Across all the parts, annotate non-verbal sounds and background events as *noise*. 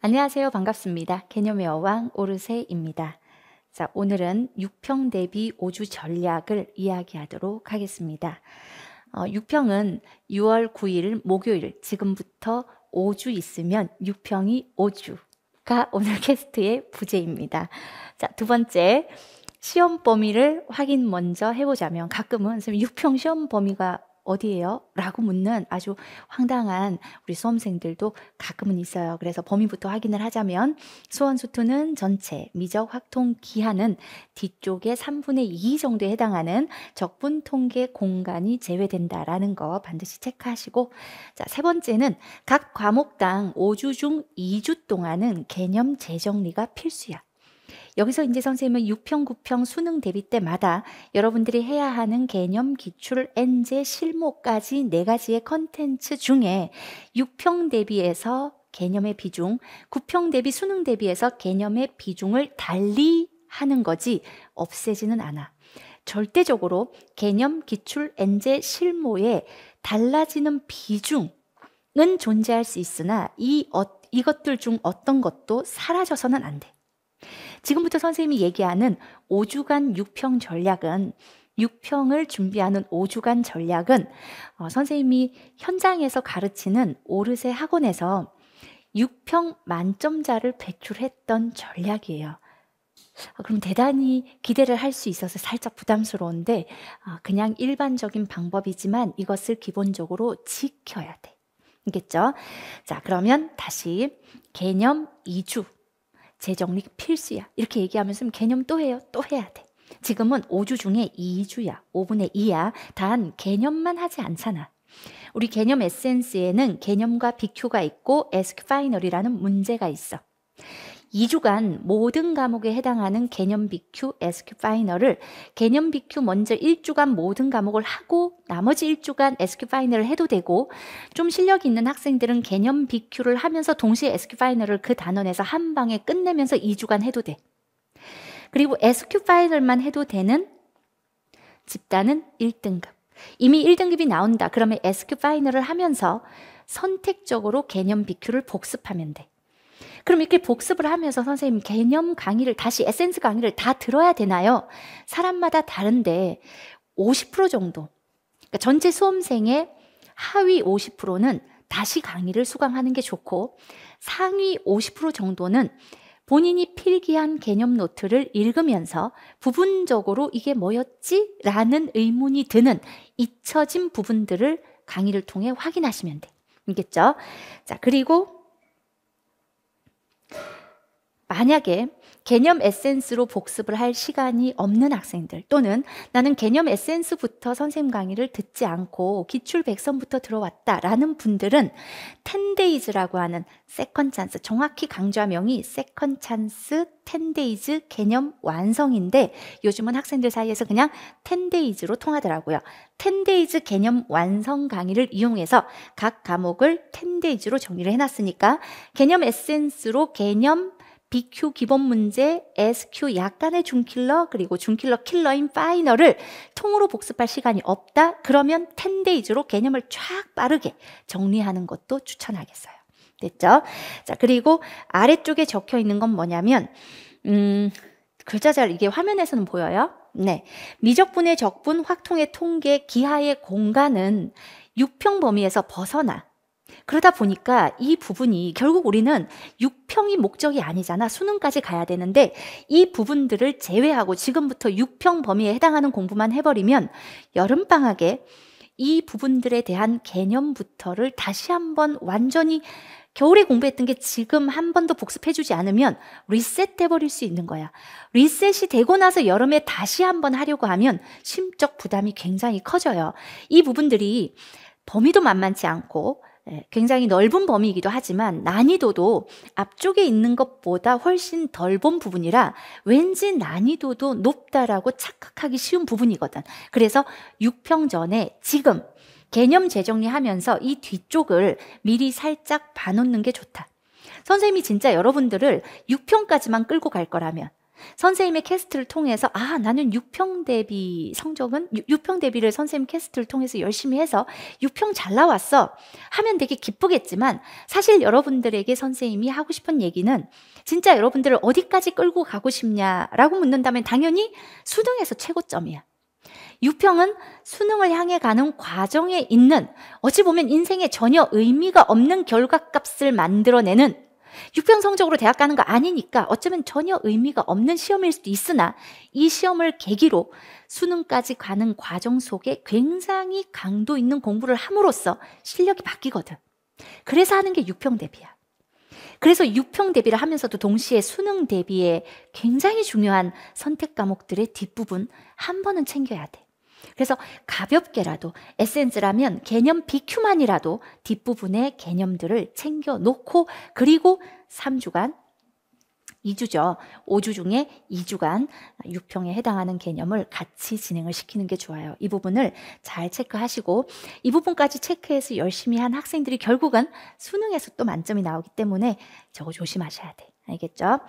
안녕하세요. 반갑습니다. 개념의 어왕 오르세입니다. 자, 오늘은 육평 대비 5주 전략을 이야기하도록 하겠습니다. 어, 6평은 6월 9일 목요일 지금부터 5주 있으면 6평이 5주가 오늘 캐스트의 *laughs* 부제입니다. 자, 두 번째. 시험 범위를 확인 먼저 해보자면 가끔은 6평 시험 범위가 어디예요? 라고 묻는 아주 황당한 우리 수험생들도 가끔은 있어요. 그래서 범위부터 확인을 하자면 수원수투는 전체 미적 확통 기한은 뒤쪽에 3분의 2 정도에 해당하는 적분 통계 공간이 제외된다라는 거 반드시 체크하시고 자, 세 번째는 각 과목당 5주 중 2주 동안은 개념 재정리가 필수야. 여기서 이제 선생님은 6평, 9평 수능 대비 때마다 여러분들이 해야 하는 개념, 기출, 엔제, 실무까지 네 가지의 컨텐츠 중에 6평 대비에서 개념의 비중, 9평 대비 수능 대비에서 개념의 비중을 달리 하는 거지 없애지는 않아. 절대적으로 개념, 기출, 엔제, 실무에 달라지는 비중은 존재할 수 있으나 이 어, 이것들 중 어떤 것도 사라져서는 안 돼. 지금부터 선생님이 얘기하는 5주간 6평 전략은 6평을 준비하는 5주간 전략은 어, 선생님이 현장에서 가르치는 오르세 학원에서 6평 만점자를 배출했던 전략이에요. 어, 그럼 대단히 기대를 할 수 있어서 살짝 부담스러운데 어, 그냥 일반적인 방법이지만 이것을 기본적으로 지켜야 돼. 알겠죠? 자, 그러면 다시 개념 2주 재정리 필수야. 이렇게 얘기하면서 개념 또 해요. 또 해야 돼. 지금은 5주 중에 2주야. 5분의 2야. 단 개념만 하지 않잖아. 우리 개념 에센스에는 개념과 비큐가 있고 에스큐파이널이라는 문제가 있어. 2주간 모든 과목에 해당하는 개념 BQ, SQ 파이널을 개념 BQ 먼저 1주간 모든 과목을 하고 나머지 1주간 SQ 파이널을 해도 되고 좀 실력 있는 학생들은 개념 BQ를 하면서 동시에 SQ 파이널을 그 단원에서 한 방에 끝내면서 2주간 해도 돼. 그리고 SQ 파이널만 해도 되는 집단은 1등급. 이미 1등급이 나온다. 그러면 SQ 파이널을 하면서 선택적으로 개념 BQ를 복습하면 돼. 그럼 이렇게 복습을 하면서 선생님 개념 강의를 다시 에센스 강의를 다 들어야 되나요? 사람마다 다른데 50% 정도. 그러니까 전체 수험생의 하위 50%는 다시 강의를 수강하는 게 좋고 상위 50% 정도는 본인이 필기한 개념 노트를 읽으면서 부분적으로 이게 뭐였지? 라는 의문이 드는 잊혀진 부분들을 강의를 통해 확인하시면 돼. 알겠죠? 자, 그리고 만약에 개념 에센스로 복습을 할 시간이 없는 학생들 또는 나는 개념 에센스부터 선생님 강의를 듣지 않고 기출 백선부터 들어왔다라는 분들은 10데이즈라고 하는 세컨 찬스 정확히 강좌명이 세컨 찬스 10데이즈 개념 완성인데 요즘은 학생들 사이에서 그냥 10데이즈로 통하더라고요. 10데이즈 개념 완성 강의를 이용해서 각 과목을 10데이즈로 정리를 해놨으니까 개념 에센스로 개념 BQ 기본 문제, SQ 약간의 중킬러, 그리고 중킬러 킬러인 파이널을 통으로 복습할 시간이 없다? 그러면 10데이즈로 개념을 쫙 빠르게 정리하는 것도 추천하겠어요. 됐죠? 자, 그리고 아래쪽에 적혀 있는 건 뭐냐면, 음, 글자 잘 이게 화면에서는 보여요? 네. 미적분의 적분, 확통의 통계, 기하의 공간은 6평 범위에서 벗어나 그러다 보니까 이 부분이 결국 우리는 6평이 목적이 아니잖아. 수능까지 가야 되는데 이 부분들을 제외하고 지금부터 6평 범위에 해당하는 공부만 해버리면 여름방학에 이 부분들에 대한 개념부터를 다시 한번 완전히 겨울에 공부했던 게 지금 한번도 복습해주지 않으면 리셋돼버릴 수 있는 거야. 리셋이 되고 나서 여름에 다시 한번 하려고 하면 심적 부담이 굉장히 커져요. 이 부분들이 범위도 만만치 않고 예, 굉장히 넓은 범위이기도 하지만 난이도도 앞쪽에 있는 것보다 훨씬 덜 본 부분이라 왠지 난이도도 높다라고 착각하기 쉬운 부분이거든. 그래서 6평 전에 지금 개념 재정리하면서 이 뒤쪽을 미리 살짝 봐놓는 게 좋다. 선생님이 진짜 여러분들을 6평까지만 끌고 갈 거라면 선생님의 캐스트를 통해서 아 나는 6평 대비 성적은 6, 평 대비를 선생님 캐스트를 통해서 열심히 해서 6평 잘 나왔어 하면 되게 기쁘겠지만 사실 여러분들에게 선생님이 하고 싶은 얘기는 진짜 여러분들을 어디까지 끌고 가고 싶냐라고 묻는다면 당연히 수능에서 최고점이야. 6평은 수능을 향해 가는 과정에 있는 어찌 보면 인생에 전혀 의미가 없는 결과값을 만들어내는 육평 성적으로 대학 가는 거 아니니까 어쩌면 전혀 의미가 없는 시험일 수도 있으나 이 시험을 계기로 수능까지 가는 과정 속에 굉장히 강도 있는 공부를 함으로써 실력이 바뀌거든. 그래서 하는 게 육평 대비야. 그래서 육평 대비를 하면서도 동시에 수능 대비에 굉장히 중요한 선택 과목들의 뒷부분 한 번은 챙겨야 돼. 그래서 가볍게라도 에센스라면 개념 비큐만이라도 뒷부분의 개념들을 챙겨놓고 그리고 3주간 2주죠. 5주 중에 2주간 6평에 해당하는 개념을 같이 진행을 시키는 게 좋아요. 이 부분을 잘 체크하시고 이 부분까지 체크해서 열심히 한 학생들이 결국은 수능에서 또 만점이 나오기 때문에 저거 조심하셔야 돼. 알겠죠?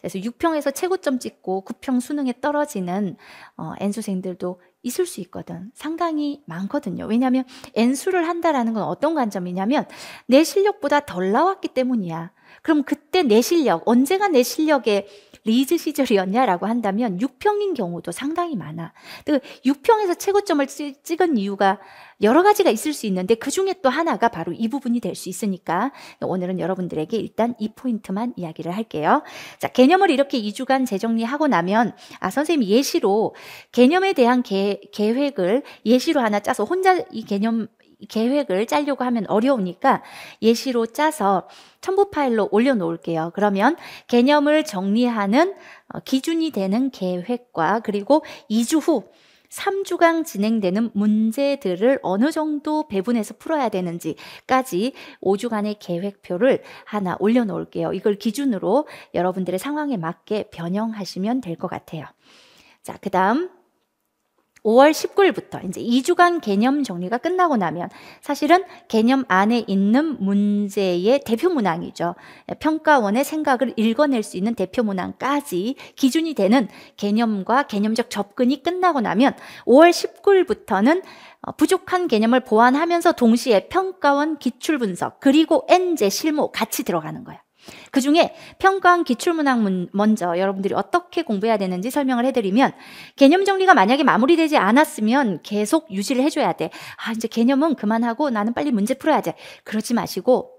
그래서 6평에서 최고점 찍고 9평 수능에 떨어지는 어, N수생들도 있을 수 있거든. 상당히 많거든요. 왜냐하면 N수를 한다라는 건 어떤 관점이냐면 내 실력보다 덜 나왔기 때문이야. 그럼 그때 내 실력, 언제가 내실력에 리즈 시절이었냐라고 한다면 6평인 경우도 상당히 많아. 6평에서 최고점을 찍은 이유가 여러 가지가 있을 수 있는데 그 중에 또 하나가 바로 이 부분이 될 수 있으니까 오늘은 여러분들에게 일단 이 포인트만 이야기를 할게요. 자, 개념을 이렇게 2주간 재정리하고 나면 아, 선생님 예시로 개념에 대한 개, 계획을 예시로 하나 짜서 혼자 이 개념 계획을 짜려고 하면 어려우니까 예시로 짜서 첨부 파일로 올려놓을게요. 그러면 개념을 정리하는 어, 기준이 되는 계획과 그리고 2주 후 3주간 진행되는 문제들을 어느 정도 배분해서 풀어야 되는지까지 5주간의 계획표를 하나 올려놓을게요. 이걸 기준으로 여러분들의 상황에 맞게 변형하시면 될 것 같아요. 자, 그 다음 5월 19일부터 이제 2주간 개념 정리가 끝나고 나면 사실은 개념 안에 있는 문제의 대표 문항이죠. 평가원의 생각을 읽어낼 수 있는 대표 문항까지 기준이 되는 개념과 개념적 접근이 끝나고 나면 5월 19일부터는 어, 부족한 개념을 보완하면서 동시에 평가원 기출 분석 그리고 엔제 실무 같이 들어가는 거예요. 그 중에 평가원 기출문학 먼저 여러분들이 어떻게 공부해야 되는지 설명을 해드리면 개념 정리가 만약에 마무리되지 않았으면 계속 유지를 해줘야 돼. 아, 이제 개념은 그만하고 나는 빨리 문제 풀어야 돼. 그러지 마시고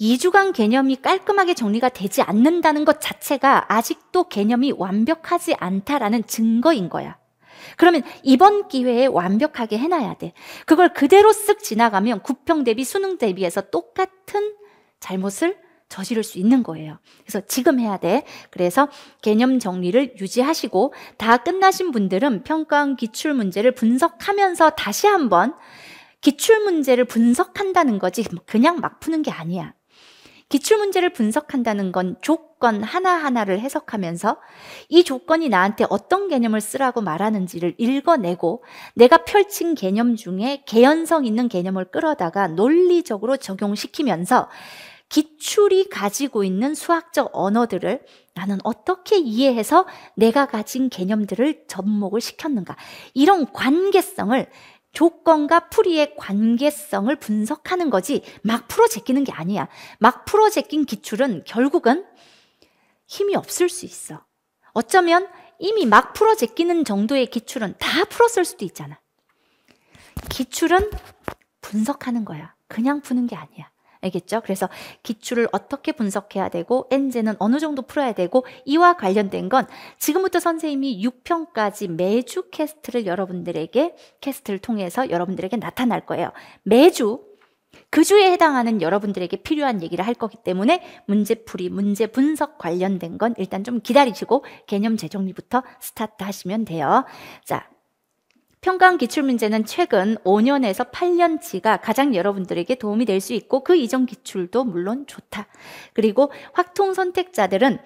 2주간 개념이 깔끔하게 정리가 되지 않는다는 것 자체가 아직도 개념이 완벽하지 않다라는 증거인 거야. 그러면 이번 기회에 완벽하게 해놔야 돼. 그걸 그대로 쓱 지나가면 구평 대비 수능 대비해서 똑같은 잘못을 저지를 수 있는 거예요. 그래서 지금 해야 돼. 그래서 개념 정리를 유지하시고 다 끝나신 분들은 평가원 기출 문제를 분석하면서 다시 한번 기출 문제를 분석한다는 거지 그냥 막 푸는 게 아니야. 기출 문제를 분석한다는 건 조건 하나하나를 해석하면서 이 조건이 나한테 어떤 개념을 쓰라고 말하는지를 읽어내고 내가 펼친 개념 중에 개연성 있는 개념을 끌어다가 논리적으로 적용시키면서 기출이 가지고 있는 수학적 언어들을 나는 어떻게 이해해서 내가 가진 개념들을 접목을 시켰는가. 이런 관계성을 조건과 풀이의 관계성을 분석하는 거지 막 풀어 제끼는 게 아니야. 막 풀어 제낀 기출은 결국은 힘이 없을 수 있어. 어쩌면 이미 막 풀어 제끼는 정도의 기출은 다 풀었을 수도 있잖아. 기출은 분석하는 거야. 그냥 푸는 게 아니야. 알겠죠? 그래서 기출을 어떻게 분석해야 되고 엔제는 어느 정도 풀어야 되고 이와 관련된 건 지금부터 선생님이 6편까지 매주 캐스트를 여러분들에게 캐스트를 통해서 여러분들에게 나타날 거예요. 매주 그 주에 해당하는 여러분들에게 필요한 얘기를 할 거기 때문에 문제풀이, 문제 분석 관련된 건 일단 좀 기다리시고 개념 재정리부터 스타트 하시면 돼요. 자, 평강 기출문제는 최근 5년에서 8년치가 가장 여러분들에게 도움이 될 수 있고 그 이전 기출도 물론 좋다. 그리고 확통 선택자들은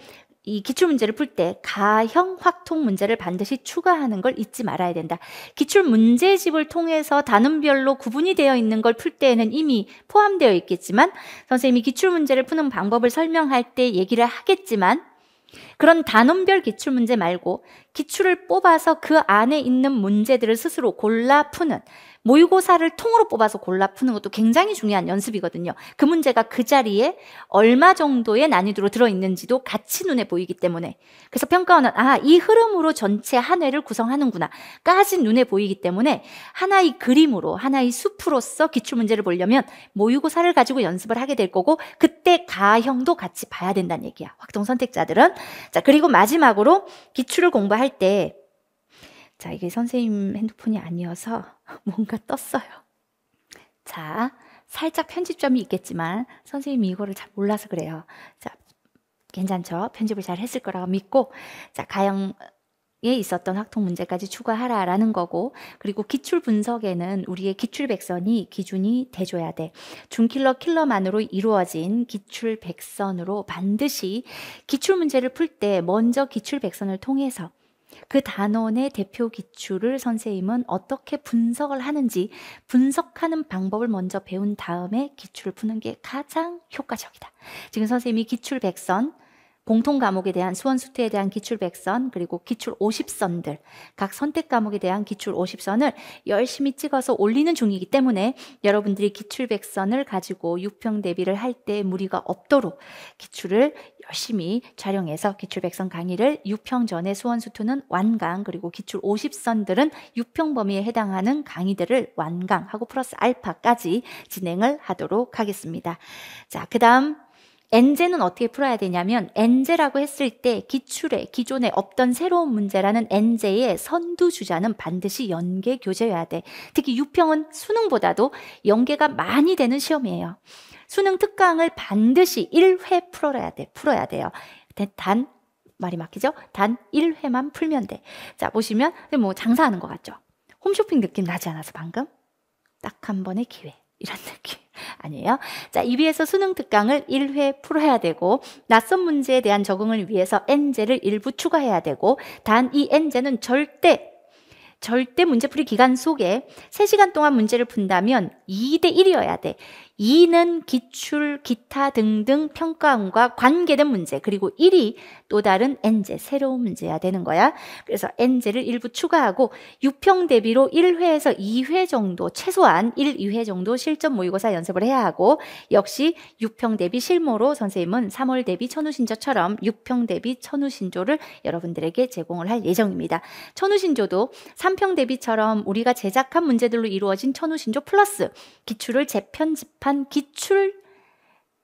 이 기출문제를 풀 때 가형 확통 문제를 반드시 추가하는 걸 잊지 말아야 된다. 기출문제집을 통해서 단원별로 구분이 되어 있는 걸 풀 때에는 이미 포함되어 있겠지만 선생님이 기출문제를 푸는 방법을 설명할 때 얘기를 하겠지만 그런 단원별 기출문제 말고 기출을 뽑아서 그 안에 있는 문제들을 스스로 골라 푸는 모의고사를 통으로 뽑아서 골라 푸는 것도 굉장히 중요한 연습이거든요. 그 문제가 그 자리에 얼마 정도의 난이도로 들어있는지도 같이 눈에 보이기 때문에. 그래서 평가원은, 아, 이 흐름으로 전체 한 회를 구성하는구나. 까지 눈에 보이기 때문에 하나의 그림으로, 하나의 숲으로서 기출문제를 보려면 모의고사를 가지고 연습을 하게 될 거고, 그때 가형도 같이 봐야 된다는 얘기야. 확동 선택자들은. 자, 그리고 마지막으로 기출을 공부할 때, 자, 이게 선생님 핸드폰이 아니어서 *laughs* 뭔가 떴어요. 자, 살짝 편집점이 있겠지만, 선생님이 이거를 잘 몰라서 그래요. 자, 괜찮죠? 편집을 잘 했을 거라고 믿고, 자, 가영 에 있었던 학통 문제까지 추가하라라는 거고 그리고 기출 분석에는 우리의 기출 백선이 기준이 돼줘야 돼중킬러 킬러만으로 이루어진 기출 백선으로 반드시 기출 문제를 풀 때 먼저 기출 백선을 통해서 그 단원의 대표 기출을 선생님은 어떻게 분석을 하는지 분석하는 방법을 먼저 배운 다음에 기출을 푸는 게 가장 효과적이다 지금 선생님이 기출 백선 공통 과목에 대한 수원수트에 대한 기출 100선 그리고 기출 50선들 각 선택 과목에 대한 기출 50선을 열심히 찍어서 올리는 중이기 때문에 여러분들이 기출 100선을 가지고 육평 대비를 할 때 무리가 없도록 기출을 열심히 촬영해서 기출 100선 강의를 6평 전에 수원수트는 완강 그리고 기출 50선들은 6평 범위에 해당하는 강의들을 완강하고 플러스 알파까지 진행을 하도록 하겠습니다. 자, 그 다음 엔제는 어떻게 풀어야 되냐면 엔제라고 했을 때 기출에 기존에 없던 새로운 문제라는 엔제의 선두 주자는 반드시 연계 교재여야 돼. 특히 유평은 수능보다도 연계가 많이 되는 시험이에요. 수능 특강을 반드시 1회 풀어야 돼. 풀어야 돼요. 단 말이 막히죠? 단 1회만 풀면 돼. 자, 보시면 뭐 장사하는 것 같죠? 홈쇼핑 느낌 나지 않아서 방금 딱 한 번의 기회. 이런 *laughs* 느낌. 아니에요? 자, 2위에서 수능 특강을 1회 풀어야 되고, 낯선 문제에 대한 적응을 위해서 N제를 일부 추가해야 되고, 단 이 N제는 절대, 절대 문제풀이 기간 속에 3시간 동안 문제를 푼다면 2대 1이어야 돼. 2는 기출, 기타 등등 평가음과 관계된 문제, 그리고 1이 또 다른 엔제, 새로운 문제야 되는 거야. 그래서 엔제를 일부 추가하고 6평 대비로 1회에서 2회 정도, 최소한 1, 2회 정도 실전 모의고사 연습을 해야 하고 역시 6평 대비 실모로 선생님은 3월 대비 천우신조처럼 6평 대비 천우신조를 여러분들에게 제공을 할 예정입니다. 천우신조도 3평 대비처럼 우리가 제작한 문제들로 이루어진 천우신조 플러스 기출을 재편집한 한 기출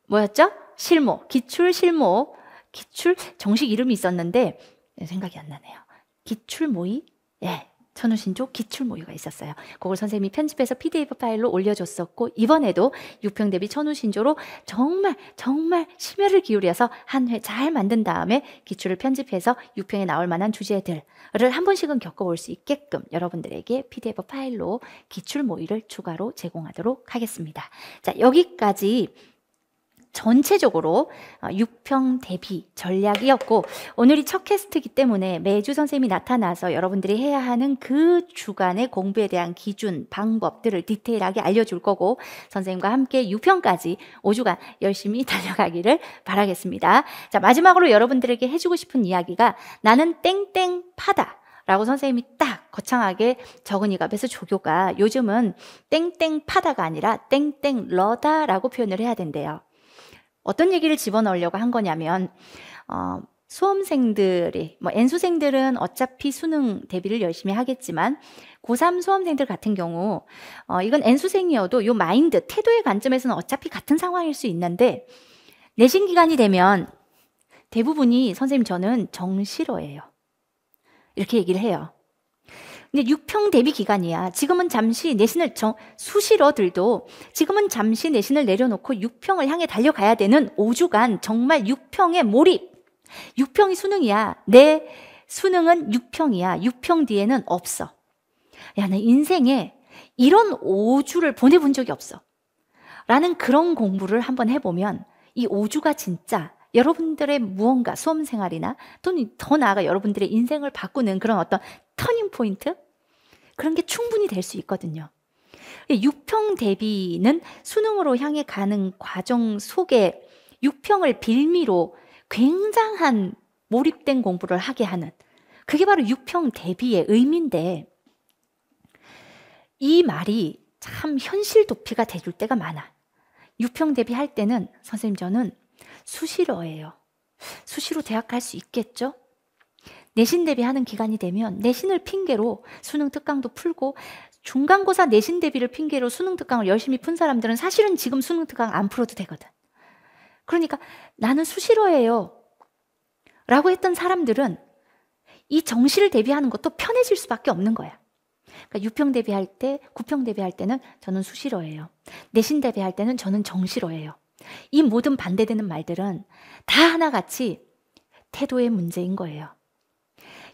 뭐였죠? 실모, 기출 실모, 기출 정식 이름이 있었는데 생각이 안 나네요. 기출 모의, 예, 천우신조 기출 모의가 있었어요. 그걸 선생님이 편집해서 PDF 파일로 올려줬었고 이번에도 육평 대비 천우신조로 정말 정말 심혈을 기울여서 한 회 잘 만든 다음에 기출을 편집해서 육평에 나올 만한 주제들을 한 번씩은 겪어볼 수 있게끔 여러분들에게 PDF 파일로 기출 모의를 추가로 제공하도록 하겠습니다. 자 여기까지 전체적으로 6평 어, 대비 전략이었고 오늘이 첫 캐스트이기 때문에 매주 선생님이 나타나서 여러분들이 해야 하는 그 주간의 공부에 대한 기준, 방법들을 디테일하게 알려줄 거고 선생님과 함께 6평까지 5주간 열심히 *laughs* 달려가기를 바라겠습니다. 자 마지막으로 여러분들에게 해주고 싶은 이야기가 나는 땡땡 파다. 라고 선생님이 딱 거창하게 적은 이갑에서 조교가 요즘은 땡땡 파다가 아니라 땡땡 러다라고 표현을 해야 된대요. 어떤 얘기를 집어넣으려고 한 거냐면 어, 수험생들이 뭐엔수생들은 어차피 수능 대비를 열심히 하겠지만 고3 수험생들 같은 경우 어, 이건 엔수생이어도요 마인드 태도의 관점에서는 어차피 같은 상황일 수 있는데 내신 기간이 되면 대부분이 선생님 저는 정시로예요. 이렇게 얘기를 해요. 근데 육평 대비 기간이야. 지금은 잠시 내신을 정, 수시로들도 지금은 잠시 내신을 내려놓고 육평을 향해 달려가야 되는 5주간 정말 육평의 몰입. 육평이 수능이야. 내 수능은 육평이야. 육평 뒤에는 없어. 야, 내 인생에 이런 5주를 보내본 적이 없어. 라는 그런 공부를 한번 해보면 이 5주가 진짜 여러분들의 무언가 수험생활이나 또는 더 나아가 여러분들의 인생을 바꾸는 그런 어떤 터닝 포인트? 그런 게 충분히 될 수 있거든요. 6평 대비는 수능으로 향해 가는 과정 속에 6평을 빌미로 굉장한 몰입된 공부를 하게 하는 그게 바로 6평 대비의 의미인데 이 말이 참 현실 도피가 돼줄 때가 많아. 6평 대비할 때는 선생님 저는 수시로예요. 수시로 대학 갈 수 있겠죠? 내신 대비하는 기간이 되면 내신을 핑계로 수능 특강도 풀고 중간고사 내신 대비를 핑계로 수능 특강을 열심히 푼 사람들은 사실은 지금 수능 특강 안 풀어도 되거든. 그러니까 나는 수시로예요. 라고 했던 사람들은 이 정시를 대비하는 것도 편해질 수밖에 없는 거야. 그러니까 6평 대비할 때, 구평 대비할 때는 저는 수시로예요. 내신 대비할 때는 저는 정시로예요. 이 모든 반대되는 말들은 다 하나같이 태도의 문제인 거예요.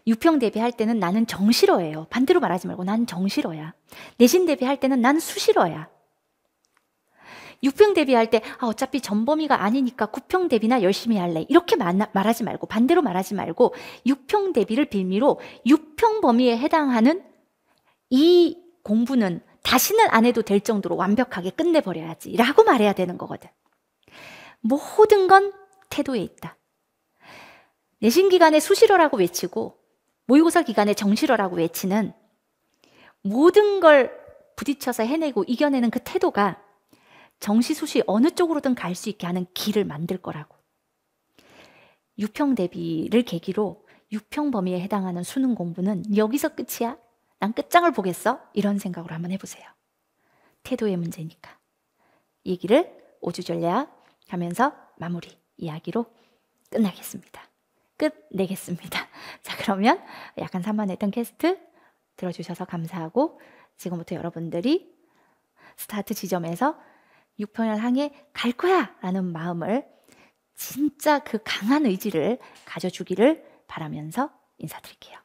유평 대비할 때는 나는 정시어예요 반대로 말하지 말고 난정시어야 내신 대비할 때는 난수시어야 육평 대비할 때 아, 어차피 전범위가 아니니까 구평 대비나 열심히 할래 이렇게 말하, 말하지 말고 반대로 말하지 말고 육평 대비를 빌미로 육평 범위에 해당하는 이 공부는 다시는 안 해도 될 정도로 완벽하게 끝내버려야지 라고 말해야 되는 거거든 모든 건 태도에 있다 내신기간에 수시로라고 외치고 모의고사 기간에 정실어라고 외치는 모든 걸 부딪혀서 해내고 이겨내는 그 태도가 정시수시 어느 쪽으로든 갈 수 있게 하는 길을 만들 거라고. 유평 대비를 계기로 유평 범위에 해당하는 수능 공부는 여기서 끝이야? 난 끝장을 보겠어? 이런 생각으로 한번 해보세요. 태도의 문제니까. 얘기를 오주 전략 하면서 마무리 이야기로 끝나겠습니다. 끝내겠습니다. *laughs* 자, 그러면 약간 산만했던 캐스트 들어주셔서 감사하고 지금부터 여러분들이 스타트 지점에서 6평을 향해 갈 거야! 라는 마음을 진짜 그 강한 의지를 가져주기를 바라면서 인사드릴게요.